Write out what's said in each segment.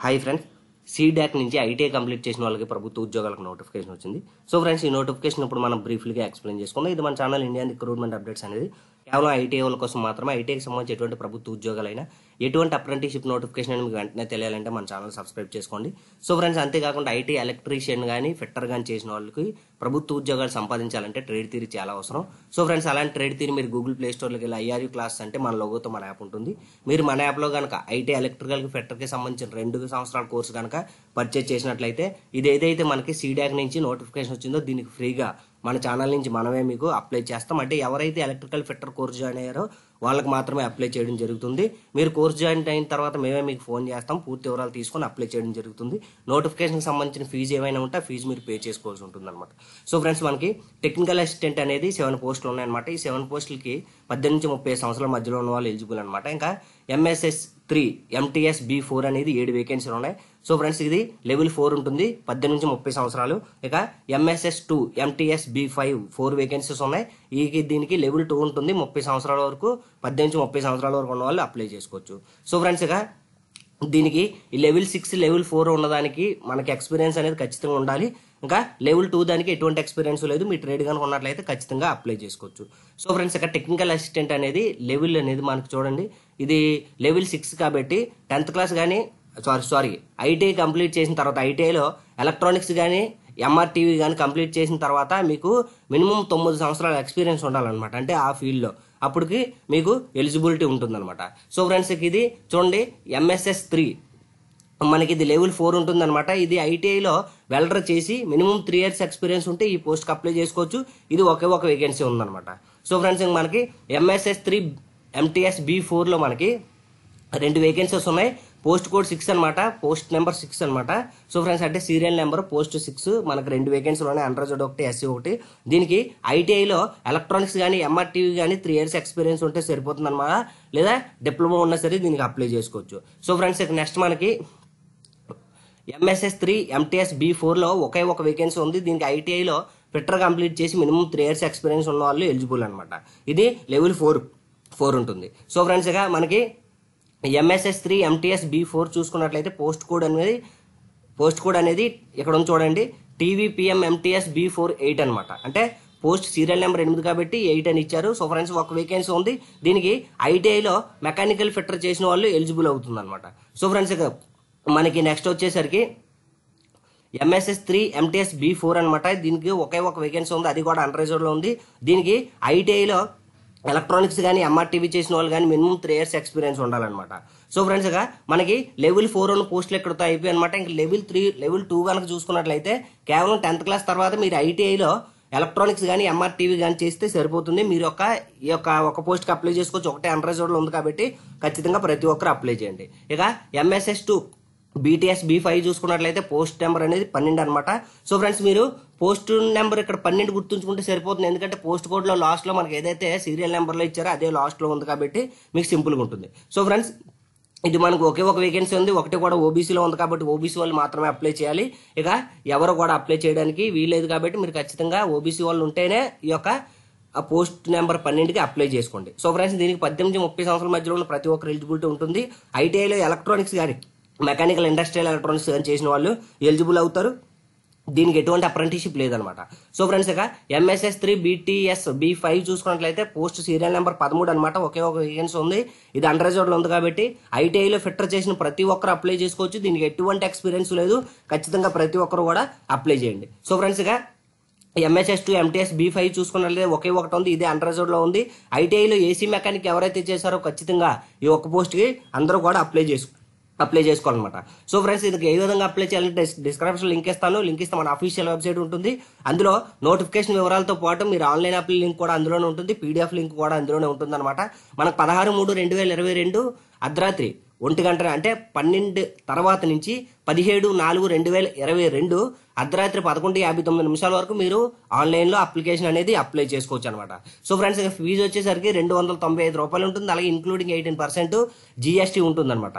hi friends CDAC నుంచి ITI complete చేసిన వాళ్ళకి ప్రభుత్వ ఉద్యోగాలకు నోటిఫికేషన్ వచ్చింది సో ఫ్రెండ్స్ ఈ నోటిఫికేషన్ ఇప్పుడు మనం బ్రీఫ్లీగా ఎక్స్ప్లెయిన్ చేసుకుందాం ఇది మన ఛానల్ ఇండియన్ రిక్రూట్మెంట్ అప్డేట్స్ అనేది కేవలం ఐటీఐ వాళ్ళ కోసం మాత్రమే ఐటీఐకి సంబంధించి ఎటువంటి ప్రభుత్వ ఉద్యోగాలైనా ఎటువంటి అప్రెంటిషిప్ నోటిఫికేషన్ అని మీకు వెంటనే తెలియాలంటే మన ఛానల్ సబ్స్క్రైబ్ చేసుకోండి సో ఫ్రెండ్స్ అంతేకాకుండా ఐటీ ఎలక్ట్రీషియన్ కానీ ఫిట్టర్ కానీ చేసిన వాళ్ళకి ప్రభుత్వ ఉద్యోగాలు సంపాదించాలంటే ట్రేడ్ థీరీ చాలా అవసరం సో ఫ్రెండ్స్ అలాంటి ట్రేడ్ థీరీ మీరు గూగుల్ ప్లే స్టోర్లోకి వెళ్ళి ఐఆర్యూ క్లాస్ అంటే మన లోగోతో మన యాప్ ఉంటుంది మీరు మన యాప్లో కనుక ఐటీ ఎలక్ట్రికల్కి ఫిట్టర్కి సంబంధించిన రెండు సంవత్సరాల కోర్సు కనుక పర్చేజ్ చేసినట్లయితే ఇది ఏదైతే మనకి సీడాక్ నుంచి నోటిఫికేషన్ వచ్చిందో దీనికి ఫ్రీగా మన ఛానల్ నుంచి మనమే మీకు అప్లై చేస్తాం అంటే ఎవరైతే ఎలక్ట్రికల్ ఫిట్టర్ కోర్స్ జాయిన్ అయ్యారో వాళ్ళకి మాత్రమే అప్లై చేయడం జరుగుతుంది మీరు కోర్స్ జాయిన్ అయిన తర్వాత మేమే మీకు ఫోన్ చేస్తాం పూర్తి వివరాలు తీసుకొని అప్లై చేయడం జరుగుతుంది నోటిఫికేషన్కి సంబంధించిన ఫీజు ఏమైనా ఉంటే ఆ ఫీజు మీరు పే చేసుకోవాల్సి ఉంటుంది అనమాట సో ఫ్రెండ్స్ మనకి టెక్నికల్ అసిస్టెంట్ అనేది సెవెన్ పోస్టులు ఉన్నాయన్నమాట ఈ సెవెన్ పోస్టులకి పద్దెనిమిది నుంచి ముప్పై సంవత్సరాల మధ్యలో ఉన్న వాళ్ళు ఎలిజిబుల్ అనమాట ఇంకా MSS three MTS B four అనేది ఏడు వేకెన్సీలు ఉన్నాయి సో ఫ్రెండ్స్ ఇది లెవెల్ ఫోర్ ఉంటుంది పద్దెనిమిది నుంచి ముప్పై సంవత్సరాలు ఇక MSS two MTS B five four vacancies ఉన్నాయి ఈ దీనికి లెవెల్ టూ ఉంటుంది ముప్పై సంవత్సరాల వరకు పద్దెనిమిది నుంచి ముప్పై సంవత్సరాల వరకు ఉన్న వాళ్ళు అప్లై చేసుకోవచ్చు సో ఫ్రెండ్స్ ఇక దీనికి ఈ లెవెల్ సిక్స్ లెవెల్ ఫోర్ ఉన్నదానికి మనకి ఎక్స్పీరియన్స్ అనేది ఖచ్చితంగా ఉండాలి ఇంకా లెవెల్ టూ దానికి ఎటువంటి ఎక్స్పీరియన్స్ లేదు మీ ట్రేడ్ కనుక ఉన్నట్లయితే ఖచ్చితంగా అప్లై చేసుకోవచ్చు సో ఫ్రెండ్స్ ఇక్కడ టెక్నికల్ అసిస్టెంట్ అనేది లెవెల్ అనేది మనకు చూడండి ఇది లెవెల్ సిక్స్ కాబట్టి టెన్త్ క్లాస్ కానీ సారీ సారీ ఐటీఐ కంప్లీట్ చేసిన తర్వాత ఐటీఐలో ఎలక్ట్రానిక్స్ కానీ ఎంఆర్టీవీ కానీ కంప్లీట్ చేసిన తర్వాత మీకు మినిమం తొమ్మిది సంవత్సరాల ఎక్స్పీరియన్స్ ఉండాలన్నమాట అంటే ఆ ఫీల్డ్లో అప్పటికి మీకు ఎలిజిబిలిటీ ఉంటుందన్నమాట సో ఫ్రెండ్స్ ఇది చూడండి ఎంఎస్ఎస్ త్రీ మనకి ఇది లెవెల్ ఫోర్ ఉంటుందన్నమాట ఇది ఐటీఐలో వెల్డర్ చేసి మినిమం త్రీ ఇయర్స్ ఎక్స్పీరియన్స్ ఉంటే ఈ పోస్ట్కి అప్లై చేసుకోవచ్చు ఇది ఒకే ఒక వేకెన్సీ ఉందన్నమాట సో ఫ్రెండ్స్ మనకి ఎంఎస్ఎస్ త్రీ ఎంటీఎస్ బి ఫోర్లో మనకి రెండు వేకెన్సీస్ ఉన్నాయి పోస్ట్ కోడ్ సిక్స్ అనమాట పోస్ట్ నెంబర్ సిక్స్ అనమాట సో ఫ్రెండ్స్ అంటే సీరియల్ నెంబర్ పోస్ట్ సిక్స్ మనకు రెండు వేకెన్సీలు ఉన్నాయి అండ్రాయిడ్ ఒకటి ఎస్సీ e ఒకటి దీనికి ఐటీఐలో ఎలక్ట్రానిక్స్ కానీ ఎంఆర్టీవీ కానీ త్రీ ఇయర్స్ ఎక్స్పీరియన్స్ ఉంటే సరిపోతుంది అనమాట లేదా డిప్లొమా ఉన్నా సరే దీనికి అప్లై చేసుకోవచ్చు సో ఫ్రెండ్స్ ఇక నెక్స్ట్ మనకి ఎంఎస్ఎస్ త్రీ ఎంటీఎస్ బి ఫోర్లో ఒకే ఒక వేకెన్సీ ఉంది దీనికి ఐటీఐలో ఫిట్టర్ కంప్లీట్ చేసి మినిమం త్రీ ఇయర్స్ ఎక్స్పీరియన్స్ ఉన్న వాళ్ళు ఎలిజిబుల్ అనమాట ఇది లెవెల్ ఫోర్ ఫోర్ ఉంటుంది సో ఫ్రెండ్స్ ఇక మనకి MSS three MTS B four చూసుకున్నట్లయితే పోస్ట్ కోడ్ అనేది పోస్ట్ కోడ్ అనేది ఇక్కడ ఉంది చూడండి TVPM MTS B four eight అనమాట అంటే పోస్ట్ సీరియల్ నెంబర్ ఎనిమిది కాబట్టి ఎయిట్ అని ఇచ్చారు సో ఫ్రెండ్స్ ఒక వేకెన్సీ ఉంది దీనికి ఐటీఐలో మెకానికల్ ఫిట్టర్ చేసిన వాళ్ళు ఎలిజిబుల్ అవుతుంది అనమాట సో ఫ్రెండ్స్ ఇక మనకి నెక్స్ట్ వచ్చేసరికి MSS three MTS B four అనమాట దీనికి ఒకే ఒక వేకెన్సీ ఉంది అది కూడా అన్రైజ్డ్లో ఉంది దీనికి ఐటీఐలో ఎలక్ట్రానిక్స్ కానీ ఎంఆర్టీవీ చేసిన వాళ్ళు కానీ మినిమం త్రీ ఇయర్స్ ఎక్స్పీరియన్స్ ఉండాలన్నమాట సో ఫ్రెండ్స్ ఇక మనకి లెవెల్ ఫోర్ వన్ పోస్టులు ఎక్కడ అయిపోయి అనమాట ఇంకా లెవెల్ త్రీ లెవెల్ టూ కనుక చూసుకున్నట్లయితే కేవలం టెన్త్ క్లాస్ తర్వాత మీరు ఐటీఐలో ఎలక్ట్రానిక్స్ కానీ ఎంఆర్టీవీ కానీ చేస్తే సరిపోతుంది మీరు ఒక ఈ యొక్క ఒక పోస్ట్కి అప్లై చేసుకోవచ్చు ఒకటే అన్రెజర్వ్డ్లో ఉంది కాబట్టి ఖచ్చితంగా ప్రతి ఒక్కరు అప్లై చేయండి ఇక MSS two BTS B five చూసుకున్నట్లయితే పోస్ట్ నెంబర్ అనేది పన్నెండు అనమాట సో ఫ్రెండ్స్ మీరు పోస్ట్ నెంబర్ ఇక్కడ పన్నెండు గుర్తుంచుకుంటే సరిపోతుంది ఎందుకంటే పోస్ట్ లాస్ట్ లాస్ట్లో మనకి ఏదైతే సీరియల్ నెంబర్లో ఇచ్చారో అదే లాస్ట్లో ఉంది కాబట్టి మీకు సింపుల్గా ఉంటుంది సో ఫ్రెండ్స్ ఇది మనకు ఒకే ఒక వేకెన్సీ ఉంది ఒకటి కూడా ఓబీసీలో ఉంది కాబట్టి ఓబీసీ వాళ్ళు మాత్రమే అప్లై చేయాలి ఇక ఎవరు కూడా అప్లై చేయడానికి వీలేదు కాబట్టి మీరు ఖచ్చితంగా ఓబీసీ వాళ్ళు ఉంటేనే ఈ యొక్క పోస్ట్ నెంబర్ పన్నెండుకి అప్లై చేసుకోండి సో ఫ్రెండ్స్ దీనికి పద్దెనిమిది ముప్పై సంవత్సరాల మధ్యలో ఉన్న ప్రతి ఒక్కరు ఎలిజిబిలిటీ ఉంటుంది ఐటీఐలో ఎలక్ట్రానిక్స్ కానీ మెకానికల్ ఇండస్ట్రియల్ ఎలక్ట్రానిక్స్ అని చేసిన వాళ్ళు ఎలిజిబుల్ అవుతారు దీనికి ఎటువంటి అప్రెంటిషిప్ లేదనమాట సో ఫ్రెండ్స్ ఇక MSS three BTS B five చూసుకున్నట్లయితే పోస్ట్ సీరియల్ నెంబర్ పదమూడు అనమాట ఒకే ఒక వేకెన్స్ ఉంది ఇది అండర్ రిజర్వ్లో ఉంది కాబట్టి ఐటీఐలో ఫిట్టర్ చేసిన ప్రతి ఒక్కరు అప్లై చేసుకోవచ్చు దీనికి ఎటువంటి ఎక్స్పీరియన్స్ లేదు ఖచ్చితంగా ప్రతి ఒక్కరు కూడా అప్లై చేయండి సో ఫ్రెండ్స్ ఇక MSS two MTS B five చూసుకున్నట్లయితే ఒకే ఒకటి ఉంది ఇదే అండర్ రిజర్వ్లో ఉంది ఐటీఐలో ఏసీ మెకానిక్ ఎవరైతే చేశారో ఖచ్చితంగా ఈ ఒక్క పోస్ట్కి అందరూ కూడా అప్లై చేసుకో అప్లై చేసుకోవాలన్నమాట సో ఫ్రెండ్స్ ఇది ఏ విధంగా అప్లై చేయాలంటే డిస్క్రిప్షన్ లింక్ ఇస్తాను లింక్ ఇస్తే మన అఫీషియల్ వెబ్సైట్ ఉంటుంది అందులో నోటిఫికేషన్ వివరాలతో పాటు మీరు ఆన్లైన్ అప్లై లింక్ కూడా అందులోనే ఉంటుంది పీడిఎఫ్ లింక్ కూడా అందులోనే ఉంటుంది అనమాట మనకు పదహారు మూడు రెండు వేల ఇరవై రెండు అర్ధరాత్రి ఒంటి గంట అంటే పన్నెండు తర్వాత నుంచి పదిహేడు నాలుగు రెండు వేల ఇరవై రెండు అర్ధరాత్రి పదకొండు యాభై తొమ్మిది నిమిషాల వరకు మీరు ఆన్లైన్లో అప్లికేషన్ అనేది అప్లై చేసుకోవచ్చు అనమాట సో ఫ్రెండ్స్ ఇక ఫీజు వచ్చేసరికి రెండు వందల తొంభై ఐదు రూపాయలు ఉంటుంది అలాగే ఇంక్లూడింగ్ ఎయిటీన్ పర్సెంట్ జీఎస్టీ అనమాట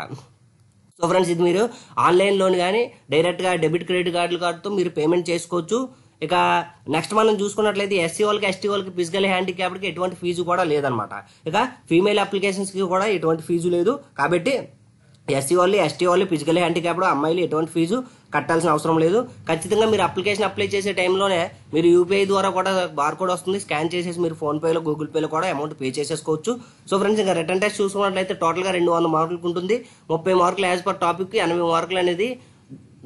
సో ఫ్రెండ్స్ ఇది మీరు ఆన్లైన్ లోన్ కానీ డైరెక్ట్గా డెబిట్ క్రెడిట్ కార్డుల కార్డుతో మీరు పేమెంట్ చేసుకోవచ్చు ఇక నెక్స్ట్ మనం చూసుకున్నట్లయితే ఎస్సీ వాళ్ళకి ఎస్టీ వాళ్ళకి ఫిజికల్ హ్యాండిక్యాప్డ్కి ఎటువంటి ఫీజు కూడా లేదనమాట ఇక ఫీమేల్ అప్లికేషన్స్కి కూడా ఎటువంటి ఫీజు లేదు కాబట్టి ఎస్సీ వాళ్ళు ఎస్టీ వాళ్ళు ఫిజికల్ హ్యాండిక్యాప్డ్ అమ్మాయిలు ఎటువంటి ఫీజు కట్టాల్సిన అవసరం లేదు ఖచ్చితంగా మీరు అప్లికేషన్ అప్లై చేసే టైంలోనే మీరు యూపీఐ ద్వారా కూడా బార్ కోడ్ వస్తుంది స్కాన్ చేసేసి మీరు ఫోన్పేలో గూగుల్ పేలో కూడా అమౌంట్ పే చేసేసుకోవచ్చు సో ఫ్రెండ్స్ ఇంకా రిటర్న్ టెస్ట్ చూసుకున్నట్లయితే టోటల్గా రెండు వందల మార్కులకు ఉంటుంది ముప్పై మార్కులు యాజ్ పర్ టాపిక్కి ఎనభై మార్కులు అనేది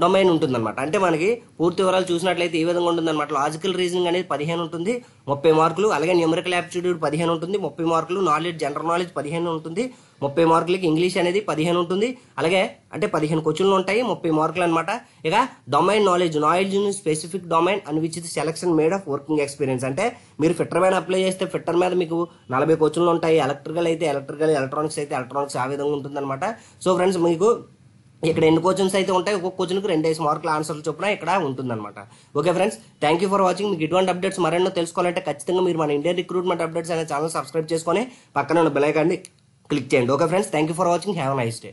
డొమైన్ ఉంటుంది అనమాట అంటే మనకి పూర్తి వివరాలు చూసినట్లయితే ఈ విధంగా ఉంటుంది అనమాట లాజికల్ రీజనింగ్ అనేది పదిహేను ఉంటుంది ముప్పై మార్కులు అలాగే న్యూమరికల్ యాప్టిట్యూడ్ పదిహేను ఉంటుంది ముప్పై మార్కులు నాలెడ్జ్ జనరల్ నాలెడ్జ్ పదిహేను ఉంటుంది ముప్పై మార్కులకి ఇంగ్లీష్ అనేది పదిహేను ఉంటుంది అలాగే అంటే పదిహేను క్వశ్చన్లు ఉంటాయి ముప్పై మార్కులు అనమాట ఇక domain knowledge knowledge specific domain అని which selection made of working experience అంటే మీరు ఫిట్టర్ మీద అప్లై చేస్తే ఫిట్టర్ మీద మీకు నలభై క్వశ్చన్లు ఉంటాయి ఎలక్ట్రికల్ అయితే ఎలక్ట్రికల్ ఎలక్ట్రానిక్స్ అయితే ఎలక్ట్రానిక్స్ ఆ విధంగా ఉంటుందన్నమాట సో ఫ్రెండ్స్ మీకు ఇక్కడ ఎన్ని క్వశ్చన్స్ అయితే ఉంటాయి ఒక్కొక్క క్వశ్చన్కి వేసి మార్కులు ఆన్సర్లు చొప్పున ఇక్కడ అనమాట okay friends thank you for watching మీకు ఇటువంటి అప్డేట్స్ మరెన్నో తెలుసుకోవాలంటే ఖచ్చితంగా మీరు మన ఇండియన్ రిక్రూట్మెంట్ అప్డేట్స్ అనే ఛానల్ సబ్స్క్రైబ్ చేసుకొని పక్కన ఉన్న బెలైకాన్ని క్లిక్ చేయండి okay friends thank you for watching have nice day